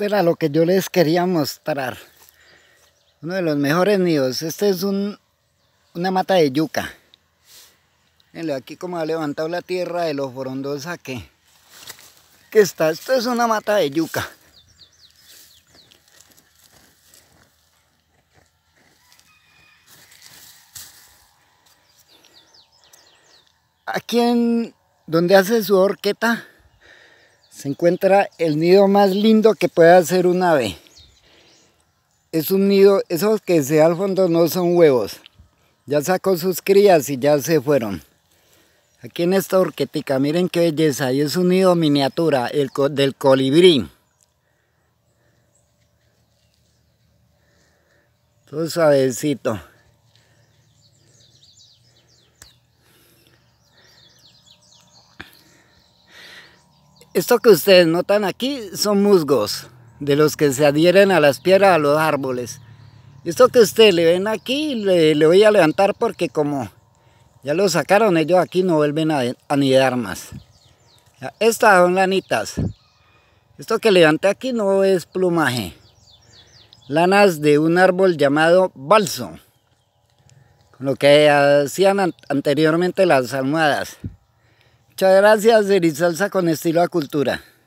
Esto era lo que yo les quería mostrar. Uno de los mejores nidos. Este es un, una mata de yuca. Miren aquí como ha levantado la tierra de los frondosa que, que está. Esto es una mata de yuca. Aquí en donde hace su horqueta se encuentra el nido más lindo que puede hacer un ave. Es un nido, esos que se al fondo no son huevos. Ya sacó sus crías y ya se fueron. Aquí en esta orquetica, miren qué belleza. Y es un nido miniatura del colibrí. Todo suavecito. Esto que ustedes notan aquí son musgos, de los que se adhieren a las piedras, a los árboles. Esto que ustedes le ven aquí, le, voy a levantar porque como ya lo sacaron, ellos aquí no vuelven a anidar más. Estas son lanitas. Esto que levanté aquí no es plumaje. Lanas de un árbol llamado balso. Lo que hacían anteriormente las almohadas. Muchas gracias, salsa con estilo a cultura.